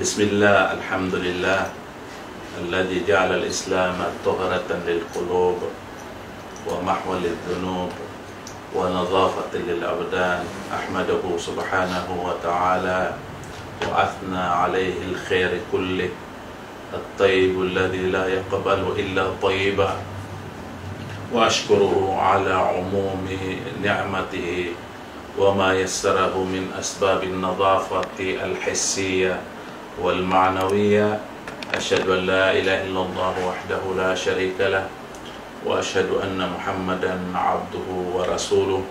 بسم الله الحمد لله الذي جعل الإسلام طهرة للقلوب ومحو للذنوب ونظافة للأبدان أحمده سبحانه وتعالى وأثنى عليه الخير كله الطيب الذي لا يقبل إلا طيبا وأشكره على عموم نعمته وما يسره من أسباب النظافة الحسية والمعنوية أشهد أن لا إله إلا الله وحده لا شريك له وأشهد أن محمدا عبده ورسوله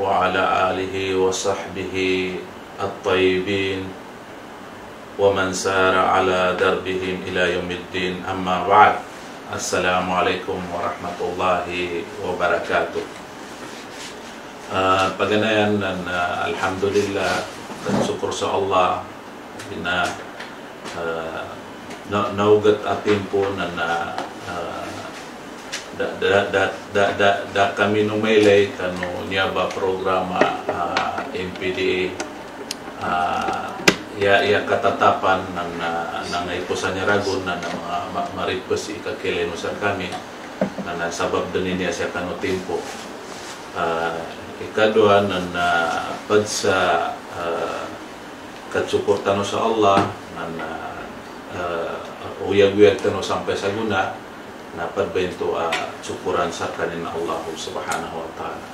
وعلى آله وصحبه الطيبين ومن سار على دربهم إلى يوم الدين أما بعد السلام عليكم ورحمة الله وبركاته uh, Paganayan dan uh, Alhamdulillah dan syukur sa Allah na uh, na naugat atin po na na uh, da, da, da, da, da, da kami numelay kano niya ba programa uh, ah, MPDA uh, ah, ya ya katatapan ng na, ng ipusan ni Ragon na ng mga ma, maripos ikakilenusan kami na nasabab din niya sa kano tempo uh, ah, ikadwa na, na pad sa uh, kat suportano sa Allah nan uh, eh, uh, eh, uyag tano sampai sa guna na pagbento a uh, eh, syukuran sa kanin Allah subhanahu wa ta'ala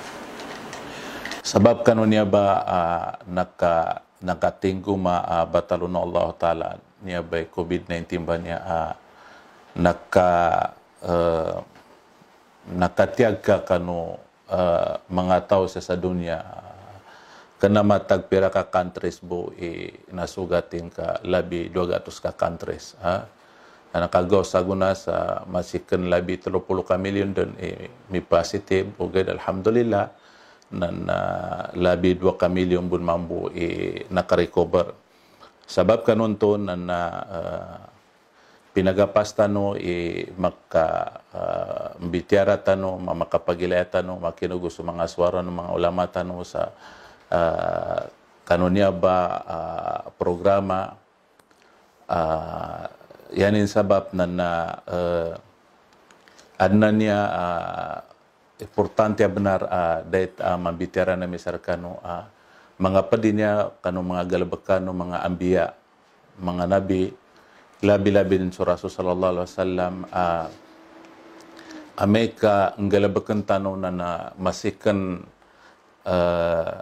sabab kanu niya ba uh, naka nakatingko ma uh, batalo Allah ta'ala niya ba COVID-19 ba niya uh, naka uh, nakatiag ka kanu uh, mga tao sa sa dunya uh, kanama tag pira ka countries bo i nasugatin ka labi 200 ka countries ha nakagaw sa guna sa masikan labi 30 ka million don i mi positive ugay alhamdulillah na, na labi 2 ka million bun mambo i nakarecover sabab kanon to na, na uh, pinagapasta no i maka uh, mbitiara tano mamakapagilaya tano makinugo sa mga swara ng mga ulama tano sa uh, ba uh, programa uh, ah, yaani sabab na na uh, adnania uh, importante abnar uh, dait uh, mambitera na misarkano uh, mga padinya kano mga galabakano mga ambiya mga nabi labi-labi din sa Rasul sallallahu alaihi wasallam uh, ameka ang galabakan tanaw na na masikan uh,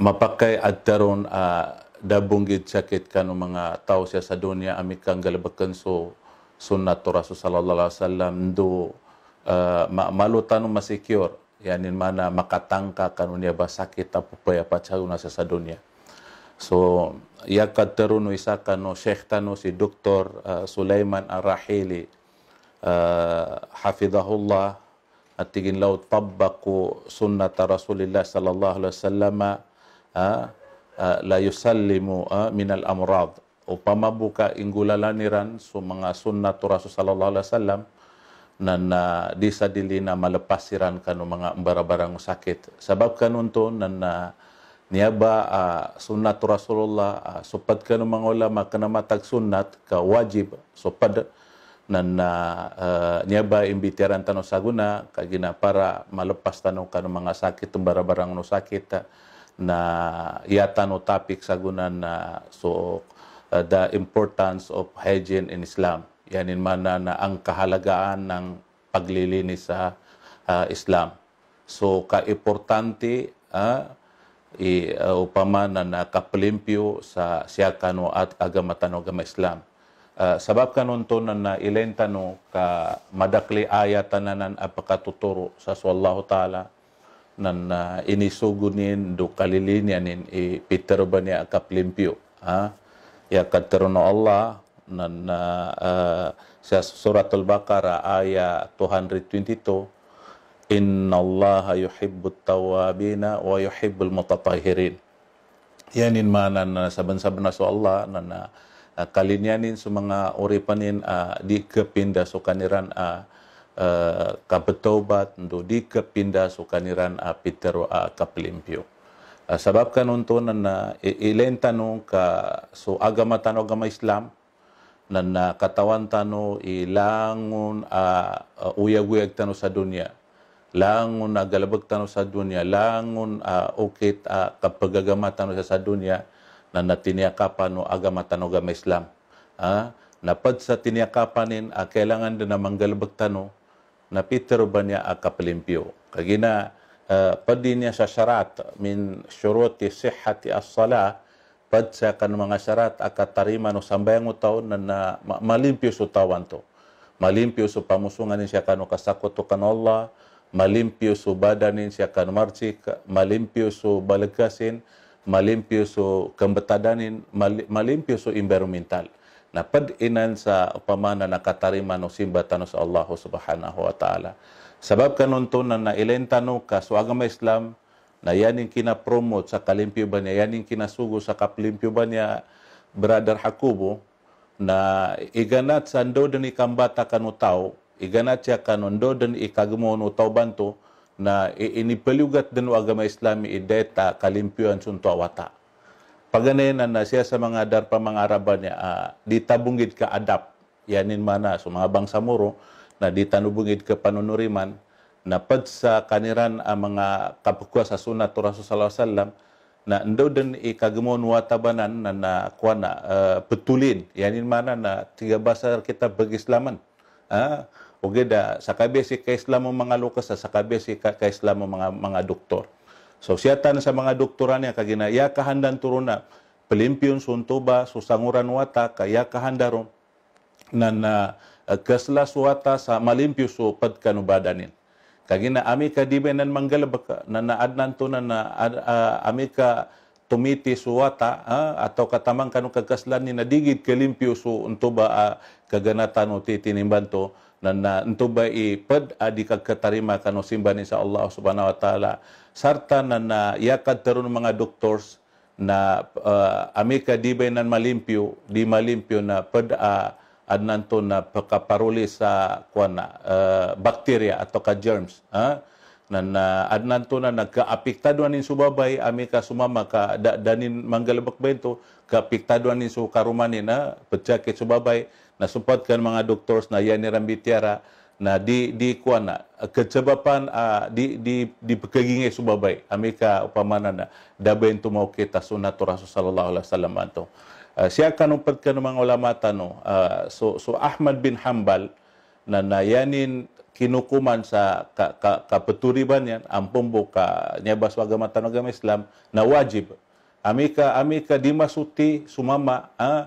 mapakai adteron a ah, dabungit sakit kanu mga tao siya sa dunia amik kang galabakan so sunat to Rasul sallallahu alaihi wasallam do malutan ah, ma secure yanin mana makatangka kanu niya ba sakit tapo ya pa pa na sa dunya so yakad teron isa kanu sheikh tanu si doktor uh, Sulaiman Ar-Rahili uh, hafizahullah at tigin law tabbaku sunnat Rasulillah sallallahu alaihi wasallam uh, uh, la yusallimu min al amrad upama buka ingulalaniran so mga sunnat to Rasul sallallahu alaihi wasallam na, na di sa dili na malepasiran kanu mga barabarang sakit sabab kanunto na, na niaba uh, sunnat to Rasulullah uh, supad kanu mga ulama kana matag sunnat ka wajib supad na na uh, niaba imbitiran tanong saguna kagina para malepas tanong kanu mga sakit barabarang no sakit uh, na yatan o topic sa gunan na so uh, the importance of hygiene in Islam. Yanin man na, na ang kahalagaan ng paglilinis sa uh, Islam. So kaimportante uh, i uh, na kaplimpyo sa siya kano at agamatan o agama Islam. Uh, sabab kanon to na nailenta no ka madakli ayatan na nan apakatuturo sa swallahu ta'ala nan ನನ್ನ ah, inisugunin do kalilinianin i piterbani akaplimpio ha ya katerno Allah nan uh, sa surat al-baqarah aya 222 innallaha yuhibbut tawabina wa yuhibbul mutatahhirin yanin mana na saban-saban so Allah nan uh, kalinyanin sa mga uripanin uh, di kepinda so kaniran uh, uh, eh, kapetobat do di kapinda so kaniran a ah, pitero a ah, kaplimpyo. Uh, ah, sabab kanuntunan na ilen tanong ka so agama tano agama Islam na nakatawan tano ilangon a uh, uyag-uyag tano sa dunya langon na galabag tano sa dunya langon a uh, ukit a uh, kapagagama tano sa, sa dunya na natiniyakapan no agama tano agama Islam. Ah, napad sa tiniyakapanin a kailangan din na manggalabag tano na napiter banyak akapelimpio. Kagina uh, ah, padinya sa syarat min syuruti sihhati as-salah pad sa kan mga syarat akatarima no sambayang taon na, na malimpyo sa tawan to. Malimpyo sa pamusungan ni siya kanu kasakot kan Allah, malimpyo sa badanin siya kanu marchik, malimpyo sa balagasin, malimpyo sa kambetadanin, malimpyo sa environmental na pad-inan sa pamana na katariman o simbatan sa Allah subhanahu wa ta'ala. Sabab kanuntunan na ilentano ka so agama Islam na yaning kinapromote sa kalimpyo ba niya, yaning kinasugo sa kalimpyo ba niya, Brother Hakubo, na iganat sa ando din ikambata kanutaw, iganat siya kanundo din ikagmono taw banto, na iinipalugat din o agama i ideta kalimpyo ang suntua wata. Paganenan na siya sa mga darpa mga Araba niya, uh, di ka adapt. Yanin mana, so mga bangsa muro, na di ka panunuriman, na pad sa kaniran ang mga kapukwa sa sunat o Rasulullah sallam, na ndo din ikagamun watabanan na nakuha na uh, petulin. Yanin mana na tiga basar kita bag-Islaman. Ah, uh, o gida, sa kabesi ka Islam mga lukas, sa kabesi ka, ka mga, mga doktor. So siya tan sa mga doktoran niya kagina ya kahandan turon na Pilimpiyon suntuba susanguran wata kaya kahandaron na na uh, ah, kaslas sa malimpyo so padkanubadanin. Kagina ami ka di nan manggalabaka na naadnan to na na ah, ami ka tumiti suwata uh, atau katamang kanu kagkaslan ni digid kalimpyo so untuba ah, kaganatan o titinimbanto na entubay ipad adi kagkatarima kano simba ni sa Allah subhanahu wa ta'ala sarta na na yakad taron mga doctors na uh, ah, amika di ba nan malimpyo di malimpyo na pad uh, ah, adnanto na pagkaparuli sa kuana uh, ah, bacteria atau ka germs ha na, na adnanto na nagkaapektado ni subabay amika sumama ka da, danin manggalabak bento kaapektado ni su karumanin ha pagjakit subabay na support kan mga doctors na yan ni Tiara na di di kuana kecebapan uh, ah, di di di pekegingi subabai amika upamana na ah, daben tu mau kita sunnat rasul sallallahu alaihi wasallam anto uh, siya kan upat kan mga ulama tano uh, ah, so so Ahmad bin Hanbal na nayanin kinukuman sa ka, ka, kapeturiban yan buka pumbuka niya baswaga matanagam Islam na wajib amika amika di sumama ah uh,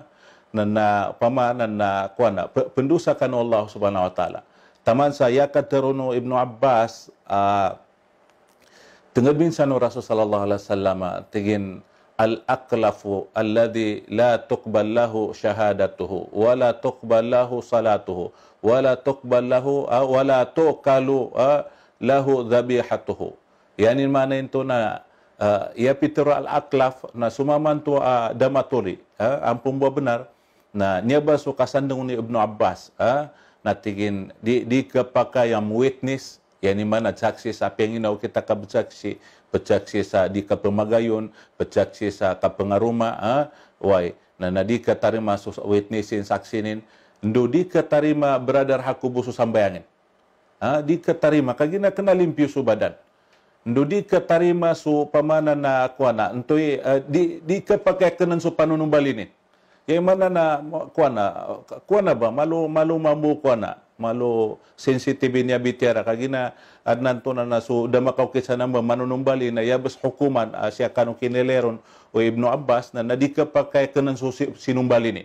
nana pama nana kuana pendusakan Allah Subhanahu wa taala taman saya katerono Ibnu Abbas dengar ah, bin sanu Rasul sallallahu alaihi wasallam ah, tegin al aqlafu alladhi la tuqbal lahu shahadatuhu wa la tuqbal lahu salatuhu wa la tuqbal lahu ah, wa la tuqalu lahu dhabihatuhu yani mana itu na Uh, ya pitera al-aklaf na sumaman tu uh, damatori uh, ampun buah benar na niaba so kasandong ni Ibn Abbas ha natigin di di kapaka yang witness yani mana saksi sa penginaw kita ka saksi saksi sa di kapamagayon saksi sa kapangaruma ha why na nadi ka tarima so witnessin saksinin ndo ha? eh, di ka tarima brother hakubu so sambayangin ha di ka tarima kagina kena limpyo so badan ndo di ka tarima so pamana na kuana entoy uh, di di ka pakay kenan so panunumbalinin E mana na kuha na kuha na ba malo malo mamu kuha na malo sensitive niya bitera kagina adnan to na naso damakaw kisa na ba manunumbali na yabas hukuman uh, siya kanong kineleron o Ibnu Abbas na nadika pa kay kanan so sinumbali ni.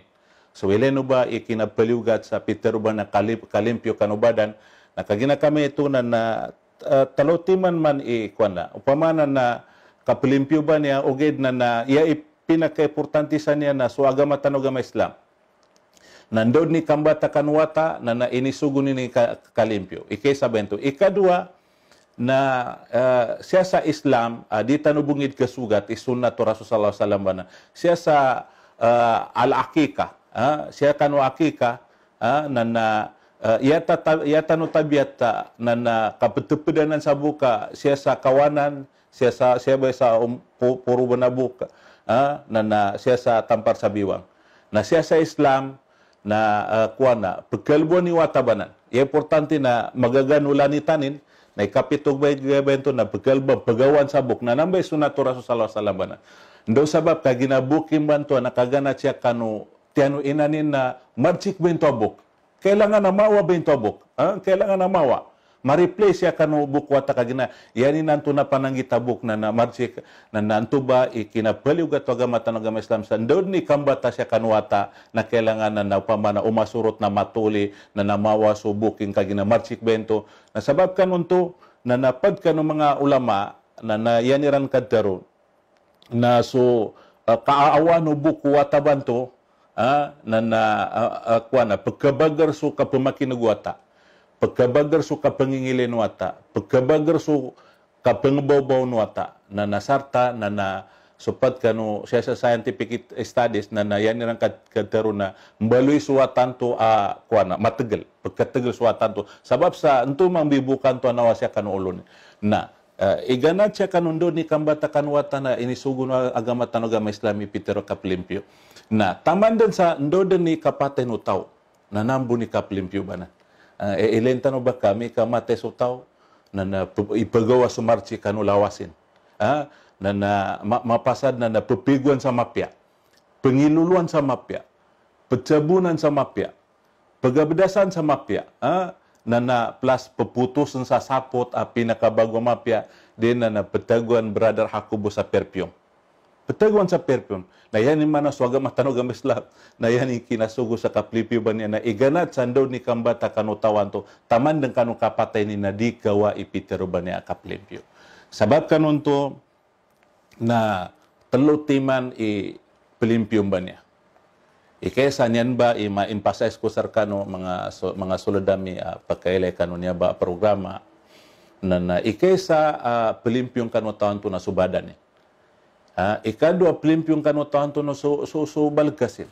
So ileno ba ikinapaliwgat sa Peter ba na kalip, kalimpyo kanubadan na kagina kami ito na, na uh, ah, talotiman man i eh, kuha na upamanan na kapalimpyo ba niya o na na iaip pinakaimportante sana na so agama tanaw agama Islam. Nandod ni kambata kanwata na na inisugo ni ni kalimpyo. Ika isa bento. Ika dua, na uh, eh, siya sa Islam, ah, di tanubungid ka sugat, isunna to Rasul Sallallahu Alaihi Wasallam ba na. Siya sa uh, eh, al-akika, uh, ah, siya kanwa akika, ah, na na yata, eh, yata no tabiata na na kapatupudanan sa siya sa kawanan, siya sa, siya ba sa um, puro ba buka. uh, na, na siya sa tampar sa biwang, na siya sa Islam, na uh, ah, kuana, pagkalbo ni watabanan. Iya importante na magaganula ni tanin, na ikapitog ba gabento na pagkalbo, pagawan sabok, na nambay sunatura sa salaw sa labanan. Ndo sabab, kaginabukin ba ito, nakagana siya kano, tiyano inanin na marchik ba ito abok. Kailangan na mawa ba ito abok. Ha? Kailangan na mawa ma-replace ya kanu bukwa kagina yani nanto na panangitabok na na marche na nanto ba ikinabaliw gato agamata ng agama Islam sa doon ni kambata siya kanuata na kailangan na napamana umasurot na matuli na namawa subukin kagina marchik bento na sabab kanunto na napad ka mga ulama na nayaniran kadaro na so uh, kaaawa no buku watabanto ah, na na uh, ah, uh, ah, kuana pagkabagar so kapumakinagwata pagkabagar so kapangingilin no ata, pagkabagar so kapangbaw-baw no ata, na nasarta, na na supat ka no, siya sa scientific studies na na yan nilang kataro na mbaloy suwa tanto a uh, kuwa na, matagal, pagkatagal suwa tanto. Sabab sa ito mang bibukan to anawa siya kanulo na uh, e, iganat siya kanundo ni kambata kanwata na inisugo na agama tanoga islami pitero kaplimpyo na tamandan sa ndo din ni kapatay no tao na nambu ni kaplimpyo ba na. Ah, e eh, ilen tano ba kami ka mate eh, so tau na na ipagawa so marchi kanu lawasin ha ah, na na mapasad na na pepiguan sa mapya pengiluluan sama pia, pecabunan sama pia, pegabedasan sa mapya ha ah, na na plus peputus sa sapot api pinakabago mapya din na na petaguan brother hakubo sa perpium Patagon sa perfume. Na yan ni manas waga matanog ang mislap. Na yan ni kinasugo sa kaplipyo ba niya na iganat sandaw ni kambata kanutawan to. Taman ng kanong kapatay ni na di kawa ipitero ba niya kaplipyo. Sabab kanon to na telo timan i pilimpyong ba niya. Ikesa niyan ba i-emphasize ko sar kano mga so, mga suladami uh, ah, pagkailay kano niya ba programa na na ikesa uh, ah, pilimpyong kano taon to na subadan niya. Ha, ah, ikadwa, plimpyong kanotanto na so, so, so kasir.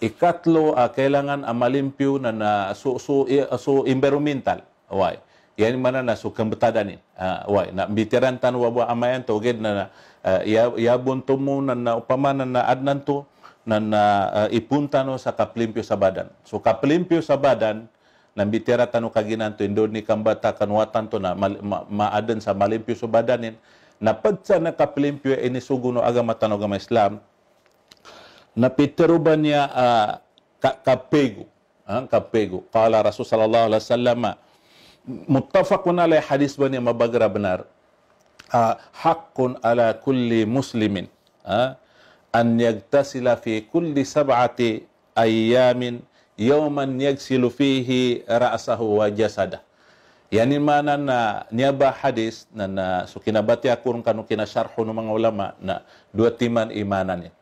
Ikatlo, uh, kailangan amalimpyo ah, na na so, so, so environmental. Why? Yan man na so kambutadanin. Uh, why? Na bitiran tan waba amayan to ged na uh, yabon to mo na na upamanan na adnan to na na uh, ipunta no sa kaplimpyo sa badan. So kaplimpyo sa badan, na bitira nambitera kaginan to, indod ni kambata kanwatan to na ma, ma, maadan sa malimpyo sa badanin na pagsa na kaplimpyo ini sugo no agama tanaw agama Islam na piteruban niya uh, kapego ka ang kapego kala Rasul sallallahu alaihi wasallam muttafaqun alai hadis ba niya mabagra benar hakun ala kulli muslimin uh, an yagtasila fi kulli sab'ati ayamin yawman yagsilu fihi ra'asahu wa jasadah Yan yung mana na niyaba hadis na na so kinabati ako ng kanu kinasarho ng mga ulama na dua timan imana ni.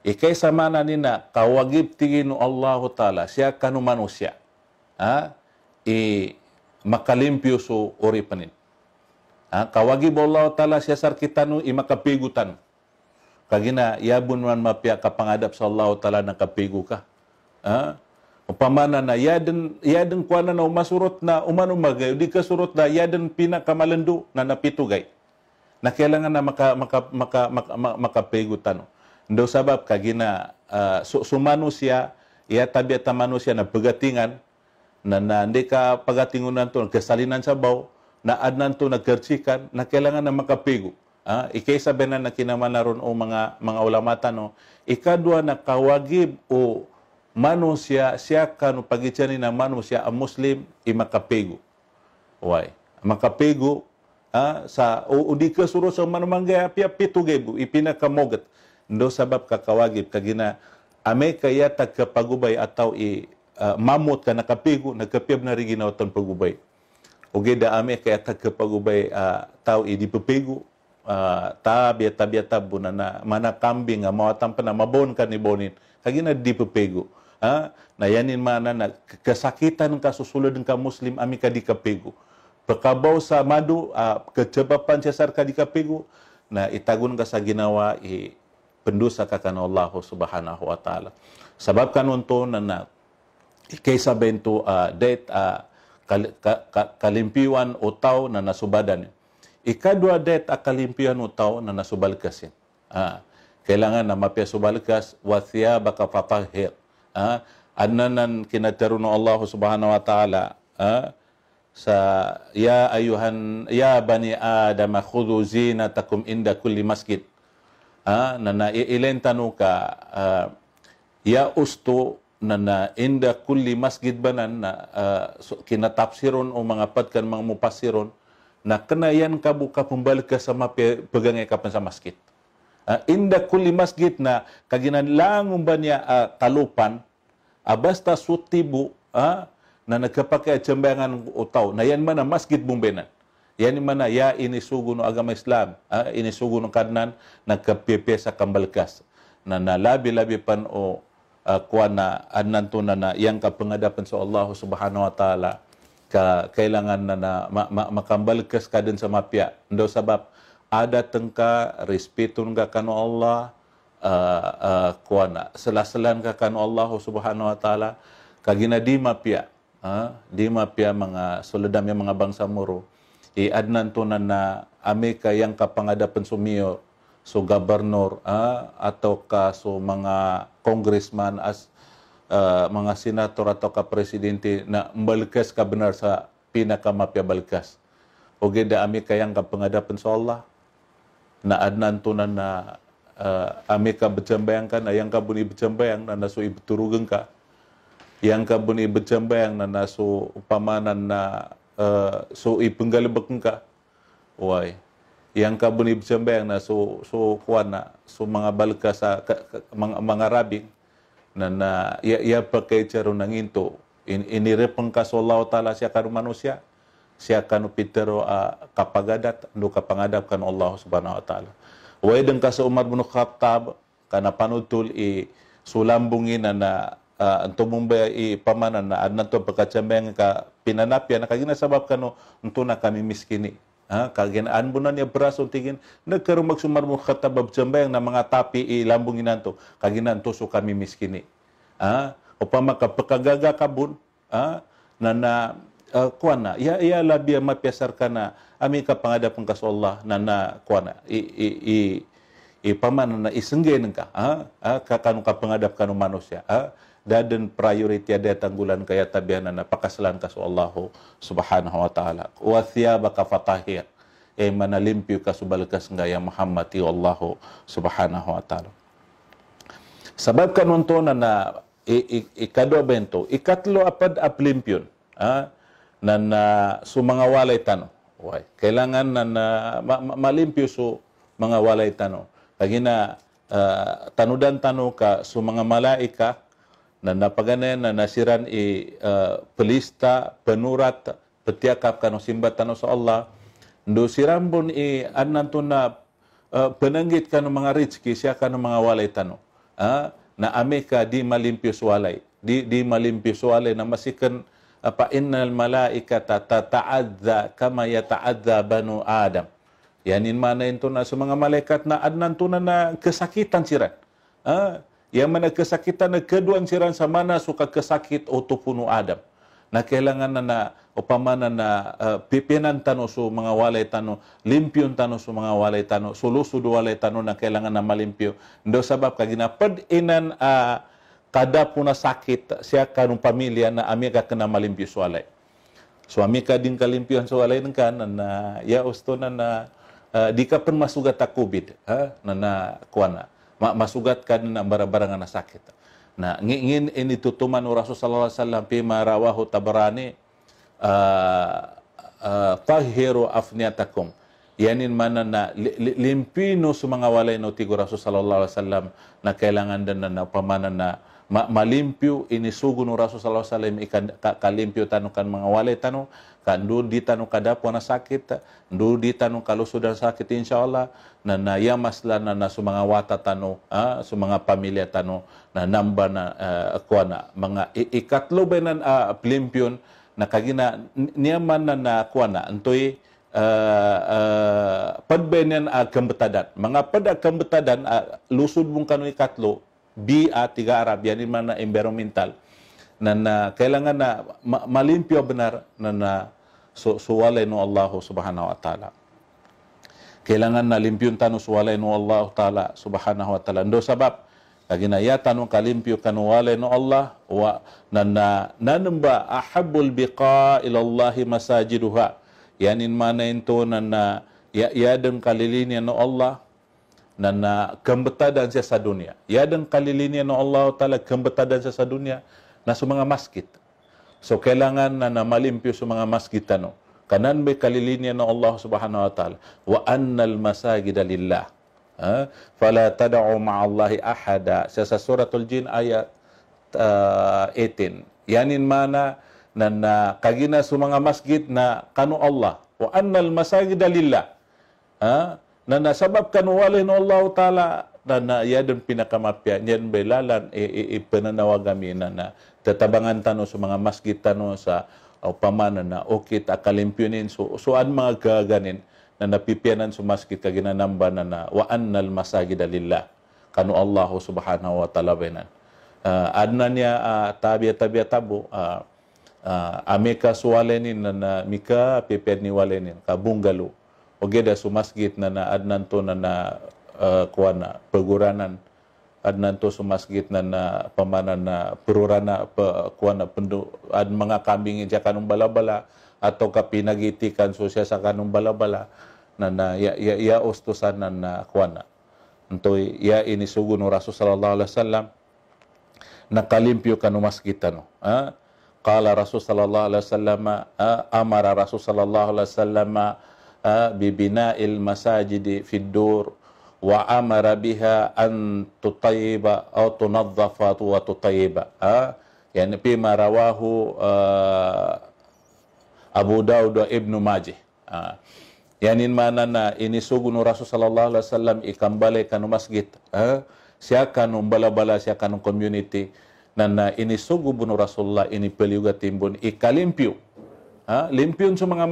Ikay sa mana ni na kawagib tingin ng Allah Ta'ala siya kanu manusia. Ha? I makalimpyo so oripanin. Ha? Kawagib Allah Ta'ala siya sarkitan ng imakapigutan. Kagina, yabun man mapiya kapangadap sa Allah Ta'ala na kapigu Ha? upamana na yaden yaden kuana na umasurot na umano magayo eh, di kasurot na yadin pinakamalando na napitugay na kailangan na maka maka maka, maka, maka makapegutan oh. ndo sabab kagina uh, su, sumano ya tabiat tamano siya na pagatingan na, na hindi ka pagatingunan to kasalinan sa baw na adnan to nagkertsikan na kailangan na makapego Ah, ikay sabi na nakinaman na ron o mga mga ulamata no na nakawagib o manusia siya kanu pagitani na manusia a muslim i makapego why makapego ha, sa udi ke suru sa manumangga api api tu gebu i pina kamoget ndo sabab kakawagib kagina ame kaya tak pagubai atau i e, mamut kana kapego na kapiab na rigina oton pagubay Oge da ame kaya tak kapagubay uh, tau i dipepego Uh, ta biata biata bunana mana kambing nga mawatan pa na mabon ka ni kagina di pepego ha? na yanin mana na kesakitan ka susulo dengan muslim ami ka di kapego pekabau sa madu a, ha, kecebapan cesar ka di kapego na itagun ka sa ginawa i pendusa ka kan Allah Subhanahu wa taala sebabkan unto na na kaysa bento a ha, date a ha, kal, ka, ka, kalimpiwan utaw na nasubadan ika dua date a kalimpiwan utaw na nasubal kasin ha? kailangan na mapiasubal kas wasia baka fatahir Ah, annanan kinatero Allah subhanahu wa ta'ala ah, sa ya ayuhan ya bani adam khudhu zinatakum inda kulli masjid ah, na naiilentano ka ah, ya usto na na inda kulli masjid banan na ah, so, kinatapsiron o mga padkan mga mupasiron na kanayan ka buka pumbalik ka sa mapagangay ka sa masjid. uh, inda kulli masjid na kaginanlangon ba niya uh, ah, kalupan uh, basta sutibu uh, ah, na nagkapakay at sambayangan utaw na yan man ang masjid bumbenan. Yan man na ya inisugo ng agama Islam, uh, inisugo ng kanan nagkapipi sa kambalkas na nalabi-labi pan o oh, uh, kuha na ananto na na yan kapangadapan sa Allah subhanahu wa ta'ala ka kailangan na na ma, ma, makambalkas ka din sa mapya. Ando sabab ada tengka respetun gakan Allah uh, uh, kuana selaselan gakan Allah Subhanahu wa taala kagina di mapia ha uh, di mapia mga soledam yang mga bangsa muru i adnan tunan na ameka yang kapangada pensumio so gubernur ha uh, atau ka so mga congressman as uh, mga senator atau ka presidente na mbalkas ka benar sa pinaka mapia balkas Oge da ami kayang kapangada pensolah na adnan to na na uh, ame ka becembayang ka na yang ka buni becembayang na naso ibuturugeng ka yang ka buni becembayang na naso upamanan na uh, so ipenggalibeng ka why yang ka buni becembayang na so so kuana, so mga balka sa ka, mga, mga rabing na na ya, ya pakai charo nang into in, inirepeng ka so Allah taala siya karumanusia manusia siakan Peter uh, ah, kapagadat do kapangadap kan Allah Subhanahu wa taala. Wa ideng ka sa Umar bin Khattab kana panutul i sulambungin na uh, ah, mumbay i pamanan na adna to pagkachambeng ka pinanapya na kagina sabab kanu unto na kami miskini. Ha, kaginaan mo na niya beras untigin, nagkaroon magsumar mo katabab jambayang na mga tapi ilambungin nanto, kaginaan to so kami miskini. Ha, upang makapakagaga kabun, ha, na na Ah, kuana ya ya la bia ma piasar kana ami ka pangada pun Allah nana kuana i i i i paman na isengge nengka ha ah, ha ka kanu ka pangadap kanu manusia ha ah, dadan priority ada tanggulan kaya tabian nana pakaslan ka Allah subhanahu wa taala wa thiyabaka fatahir e eh, mana limpiu ka subalkas ngaya Muhammad ya Allah subhanahu wa taala sebabkan nontonan na ikadua bento ikatlo apad aplimpion ha na, na ah, so walay tano. Why? Kailangan na, na ah, ma, ma, malimpyo so mga walay tano. Kaya na uh, ah, tanudan tano ka sumanga mga malaika na napaganan na nasiran i uh, pelista, penurat, petiakap kanu simbat tano sa Allah. Ndo sirambon i anan to na uh, penanggit kanu mga rizki siya kanu mga walay tano. Uh, na ame ka di malimpyo walay. Di, di malimpyo walay na masikan apa innal malaikata tataadza kama yataadza banu Adam. yani in mana ito na sa mga malaikat na adnan tuna na, kesakitan siran. Ha? Yang mana kesakitan na keduang siran sama na suka kesakit o tupuno Adam. Na kailangan na na upamana na uh, eh, pipinan tano so mga walay tano, limpyon tano so mga walay tano, sulusudo walay tano na kailangan na malimpyo. Ndo sabab pad inan uh, eh, kada puna sakit sia ka nu pamilia na amika kena malimpi sualai suami ka din kalimpi han sualai kan, kan na ya ustuna na eh, di dika pun masugat ta covid ha na na kuana ma masugat kan na barang-barang na sakit na ngin ini tutuman rasul sallallahu alaihi wasallam pi marawahu tabarani eh, eh, tahiru afniatakum yanin mana na limpino sumangawalay no tigo rasul sallallahu alaihi wasallam na kailangan din na, na pamana na ma, malimpio ini sugu no rasul sallallahu alaihi wasallam ikan ka, kalimpio tanu kan mengawale tanu kan du di tanu kada puana sakit du di tanu kalau sudah sakit insyaallah na na ya masla na na sumanga wata tanu ha uh, sumanga pamilya tanu na namba na uh, eh, kuana mga ikat lo benan uh, ah, plimpion na kagina niaman na na kuana antoy Uh, eh, uh, eh, pedbenen uh, ah, kembetadan. Mengapa dah kembetadan uh, ah, lusud bungkan ikat BA3 Arab yang mana environmental nana kailangan na malimpyo benar nana so suwalay no Allah subhanahu wa taala kailangan na limpyo tanu suwalay no Allah taala subhanahu wa taala ndo sabab lagi na ya tanu kalimpyo kan walay no Allah wa nana nanamba ahabul biqa ila Allah masajiduha yanin mana into nana ya ya kalilini no Allah nana kembeta dan siasa dunia. Ya deng kali ini no Allah Taala kembeta dan siasa dunia na sumanga masjid. So kailangan na malimpyo sa mga masjid tano. Kanan may kalilinya na Allah subhanahu wa ta'ala. Wa annal masagida lillah. Ha? Fala tada'u ma'allahi ahada. Siya sa suratul jin ayat uh, 18. Yanin mana na, na kagina sa mga masjid na kanu Allah. Wa annal masagida lillah. Ha? na nasababkan walin Allah Ta'ala na na yadon pinakamapya niyan belalan ipananawagami eh, eh, eh, na na tatabangan tanong sa mga masgit tanong sa ah. o pamana na o kita kalimpyunin so, so an mga gaganin na napipianan sa masgit kaginanamba na na wa annal masagid alillah kanu Allah subhanahu wa ta'ala benan ah, adnan adna niya uh, ah, tabia tabu uh, uh, ameka suwalenin na na mika pipian ni walenin kabunggalu ogeda sumasgit na na adnan to na na uh, eh, kuana peguranan adnan to sumasgit na na pamana na pururana pe kuana pendu ad mga kambing ija kanung balabala atau kapinagiti kan sosya sa kanung balabala na na ya ya ya ustusan na na kuana entoy ya ini sugun rasul sallallahu alaihi wasallam nakalimpyo kanumasgit ano ha eh? Qala Rasul sallallahu alaihi wasallam eh, amara Rasul sallallahu alaihi wasallam bibina'il masajidi fid dur wa amara biha an tutayyiba aw tunazzafa wa tutayyiba ha yani bi marawahu uh, Abu Daud Ibnu Majah ha yani mana na ini sugunu Rasul sallallahu alaihi wasallam ikambale kanu masjid ha siakan umbala-bala siakan um community nana ini sugu bunu Rasulullah ini peliuga timbun ikalimpiu ha limpiun sumanga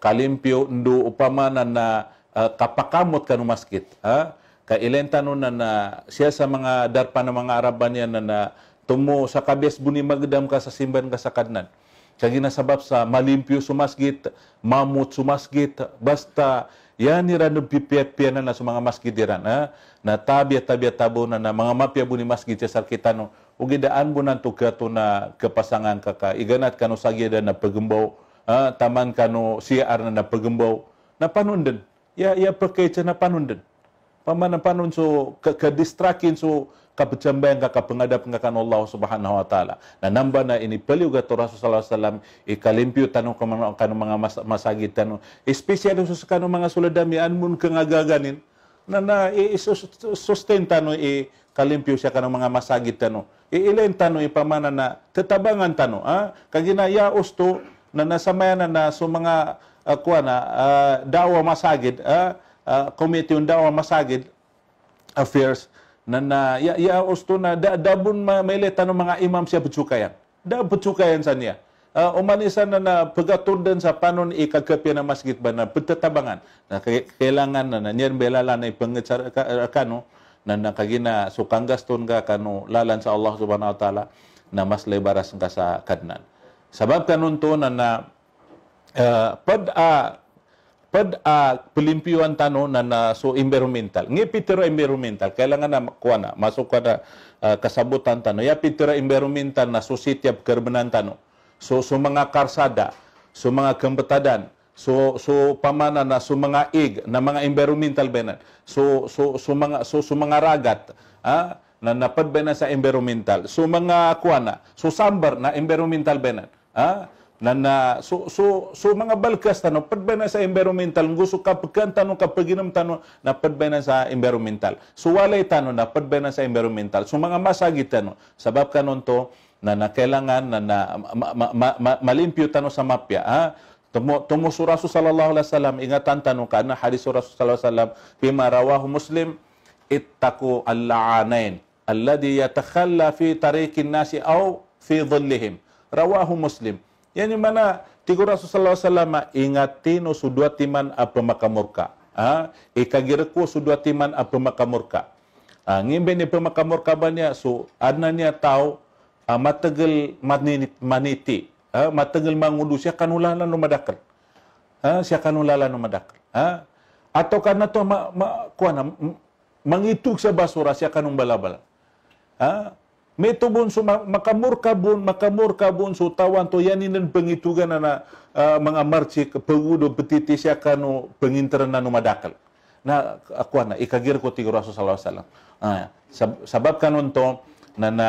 kalimpyo ndu upama na uh, kapakamot kanu maskit ha kailenta no na na siya sa mga darpa ng mga Araban yan na na tumo sa kabias buni magdam ka sa simban ka sa kadnan kag ginasabab sa malimpyo sumasgit mamot sumasgit basta yan ni ranu pipiat na sa mga masgidiran ha na tabia-tabia tabo na, na mga mapya buni masgit sa sarkitano ugidaan bu nan tugkato na kapasangan kaka iganat kanu sagida na pagumbaw uh, taman kano siar na pagembau na panunden ya ya perkeja na panunden paman panun so ke, ke distrakin so kapecambai ngak kapengadap ngak kan Allah Subhanahu wa taala na namba na ini peliu ga Rasulullah sallallahu alaihi wasallam i eh, kalimpiu tanu ka mana kan mga mas, masagi tanu especially eh, so sa kan mga suladami an mun ke ngagaganin na na i eh, sustain tanu i kalimpiu sa kanu mangga masagi tanu i ilen tanu i pamana na tetabangan tanu ha kagina ya ustu na nasamayan na so mga uh, eh, kuha eh, na uh, eh, dawa masagid, uh, uh, committee on dawa masagid affairs, na na, ya, ya usto na, da, dabun ma, may leta mga imam siya putsukayan. Da putsukayan sa niya. Uh, umanisan na na pagatundan sa panon ikagapi na masgit ba na pagtatabangan na kailangan na na niyan belala na ipangitsar ka, kano na nakagina sukang gaston ka kano lalan sa Allah subhanahu wa ta'ala na mas lebaras ka sa kadnan. Sebab kanuntunan na uh, eh, pad uh, pad uh, pilimpiyuan tano na, na so environmental. Ngi pitero environmental kailangan na kuha na masuk ka na uh, kasabutan tano. Ya pitero environmental na so sitiap kerbenan tano. So so mga karsada, so mga kembetadan, So so pamana na so mga ig na mga environmental benan. So so so mga so, so mga ragat ah, na napadbenan sa environmental. So mga kuana, so sambar na environmental benan. na ha? na so so so mga balkas tanong pa na sa environmental gusto ka pagkan tanong ka paginom tanong na pa na sa environmental so wala tanong na pa na sa environmental so mga masagi tanong sabab kanon to na nakailangan na na ma, ma, ma, ma, malimpyo tanong sa mapya ha Tumo, tumo si Rasul sallallahu alaihi wasallam ingatan tanong ka na hadis Rasul sallallahu alaihi wasallam bima rawahu muslim ittaqu al-la'anain alladhi yatakhalla fi tariqin nasi aw fi dhillihim rawahu muslim yang mana tiga rasul sallallahu alaihi wasallam ingati no sudua timan apa maka murka ha ikagireku sudua timan apa maka murka ha ngimbe ni pemaka murka banyak so adnanya tau ha, mategel maniti ha mategel mangudu sia kan ulala no ha sia kan ulala no ha atau karena tu ma, ma kuana mengitu sebab surah sia kan umbala ha May tubun so makamurka bun, makamurka bun so tawan to yanin ng pangitugan na uh, mga marchi pagudo betiti siya kano pangintaran na numadakal. Na ako na, ikagir ko tigro aso sa Allah salam. Uh, sab sabab kanon to na na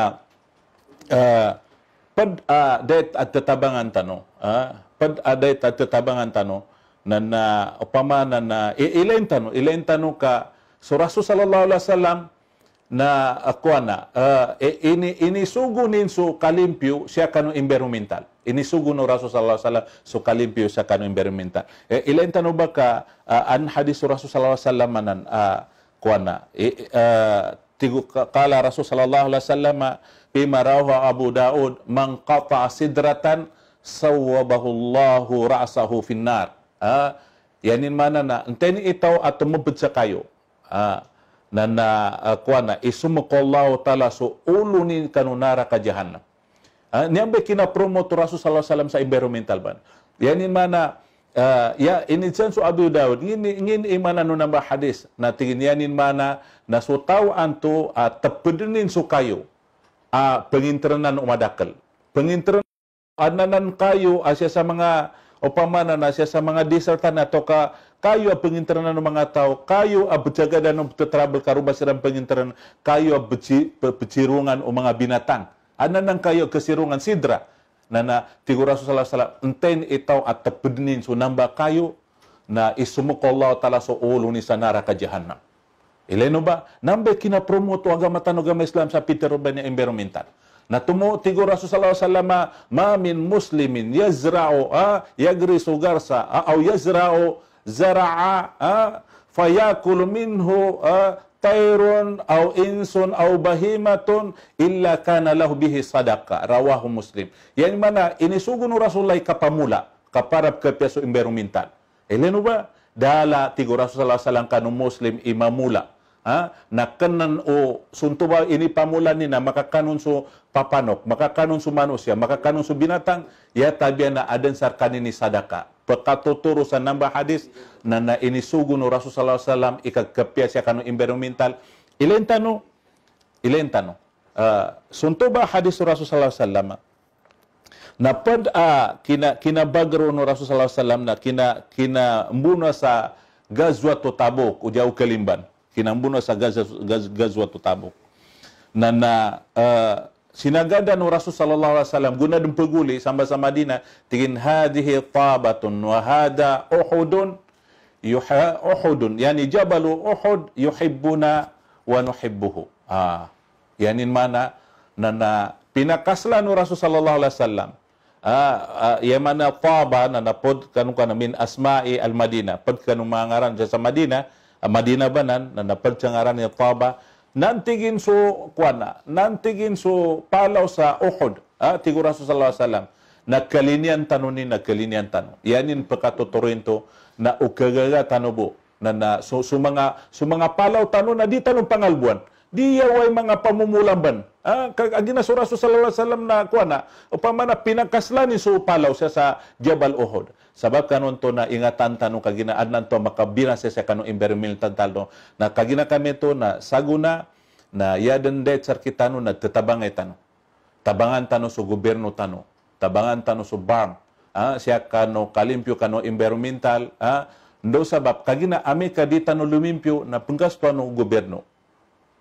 pad uh, det tano, uh, pad uh, det tano na na upama na na ilain tano, ka so Rasul sallallahu alaihi wasallam ah, ya na kuana uh, eh, uh, eh, ini ini sugu nin su kalimpiu sia kanu environmental ini sugu no rasul sallallahu alaihi wasallam su kalimpiu sia kanu environmental e uh, ilenta no baka uh, an hadis rasul sallallahu alaihi wasallam nan uh, kuana e uh, tigu kala rasul sallallahu alaihi wasallam bima rawa abu daud man sidratan sawabahu allahu ra'sahu finnar uh, yanin mana na enteni itau atau mebecakayo uh, na na uh, eh, kuana isumu ko Allah taala so ulu ni kanunara ka jahannam ha, ni ambe kina promote rasul sallallahu alaihi wasallam sa environmental ban yani mana ya ini eh, ya, sense Abu Dawud ini ingin mana nu namba hadis na tinianin ya, mana na so tau antu uh, tepedenin so kayu a uh, penginternan umadakel penginternan adnanan kayu asia ah, sa mga upamana na siya sa mga deserta na ka kayo a penginteran ng mga tao, kayo a bejaga dan ng trouble karuba siya ng kayo a beji, bejirungan o mga binatang. Ana nang kayo kesirungan sidra na na tigura so salah salah enten itaw at tepedenin so namba kayo na isumu ko Allah taala so ulo ni sa ka jahannam. Ileno ba? Nambe kina promote agama tanoga Islam sa Peter Ruben yang environmental. Na tumo ti Rasul sallallahu alaihi wasallam ma min muslimin yazra'u a ha, yagrisu garsa a ha, au yazra'u zara'a a ha, fayakul minhu a tayrun au insun au bahimatun illa kana lahu bihi sadaqa rawahu muslim yang mana ini sugunu rasulullah kapamula kaparap ke piaso imberu mintan elenuba dala tigo rasul sallallahu alaihi wasallam kanu muslim imamula ha, na kanan o oh, suntuba ini pamulan ni na makakanon so papanok, makakanon so manusia, makakanon so binatang, ya tabi na adan sarkan ini sadaka. Pekatuturo sa nambah hadis na na inisugo no Rasul Sallallahu Alaihi Wasallam ikagkapya siya kanon environmental. Ilain tanong, ilain tanong, uh, ha, suntuba hadis no Rasul Sallallahu na pad a uh, kina kina bagro no Rasul sallallahu na kina kina mbuno sa Gazwa to Tabuk ujau kelimban kinambuno sa gazwa, gazwa, gazwa tutabok. Na na uh, eh, sinagada ng Rasul sallallahu alaihi wasallam guna dun peguli sama sa Madinah tingin hadhihi tabatun wa hada uhudun yuha uhudun yani jabalu uhud yuhibbuna wa nuhibbuhu ha yani mana na na pinakasla ng Rasul sallallahu alaihi wasallam ha uh, ya mana taba na na pod kanu kana min asma'i al Madinah pod kanu mangaran sa Madinah Ah, Madina banan na napadsangaran ni Taba nantigin so kuana nantigin so palaw sa Uhud ah, tiguraso sallallahu alaihi wasallam nakalinian tanon ni nakalinian tanon yanin pakatuturin to na ukagaga tanobo na, na so, sumanga sumanga palaw tanon na di tanong pangalbuan diyaway mga pamumulamban. Ah, kag agina sa sallallahu alaihi na kuha na upama na pinakaslani so palaw siya sa Jabal Uhud. Sabab kanon to na ingatan tanong kaginaan to, makabira siya sa kanong environmental talo na kagina kami to na saguna na yaden det sarkitano na tatabangay tano. Tabangan tano so gobyerno tano. Tabangan tano so BAM. Ah, siya kano kalimpyo kano environmental ah, Ndo sabab kagina ame kadita no lumimpyo na pungkas pa gobyerno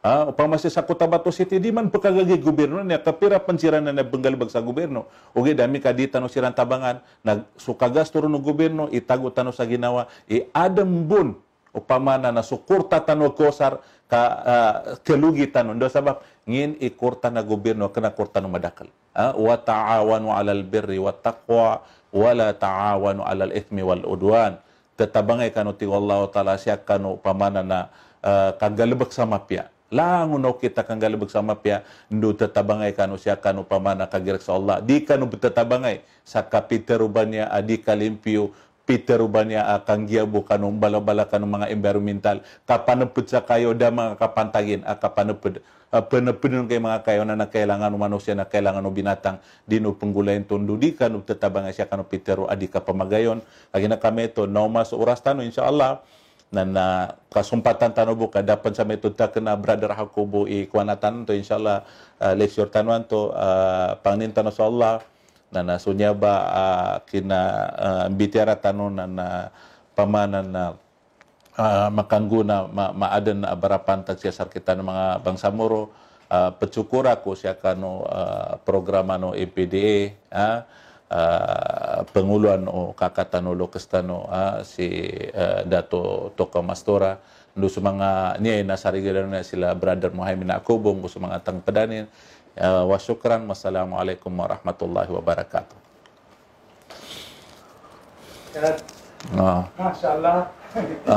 Uh, ah, upang masih sa Kota Batu City di man pagkagagi gobyerno niya kapira pansiran na nabanggal bag sa gobyerno o okay, dami ka dito no sirang tabangan na sukagas turun ng gobyerno itago tanong sa ginawa i adam bun upang man na sukurta tanong kosar ka uh, ah, kelugi tanong doon sabab ngin ikurta na gobyerno kena kurta ng madakal uh, ah, wa ta'awan wa alal birri wa taqwa wala ta'awan wa alal ithmi wal udwan tatabangay kanu ti Allah ta'ala siya kanu upang na uh, sa mapya Langun o kita kanggali bersama pia ndu tetabangai kanu usia kan upamana kagir sa Allah. Di kan ubu tetabangai saka Peter ubannya adi kalimpiu Peter ubannya akan gia bukan umbala balakan mga environmental. Kapan upu cakayo da mga kapan tagin akapan upu penepenun kay mga kayo na nakailangan manusia na kailangan o binatang di no penggulain to ndu di kan tetabangai siya kan Peter adi ka pamagayon. Lagi na kami to no mas uras tanu insyaallah na na ah, kasumpatan tanaw ah, buka dapat sa tak kena brother ako bu i e, kuanatan to inshallah uh, ah, lecture tanwan to uh, pangin tanaw sa Allah na na sunya ba uh, kina uh, na na pamanan na makanggu na ma, maaden uh, barapan tan siya sarkitan ng mga bangsa moro pecukur aku siakanu kano uh, programa uh, penguluan o kakatan o uh, si uh, Dato Toka Mastora ndu sumanga ni ay nasari sila brother Muhammad Akubo ngu sumanga tang pedanin uh, wa syukran wassalamualaikum warahmatullahi wabarakatuh Ya. Nah. Masya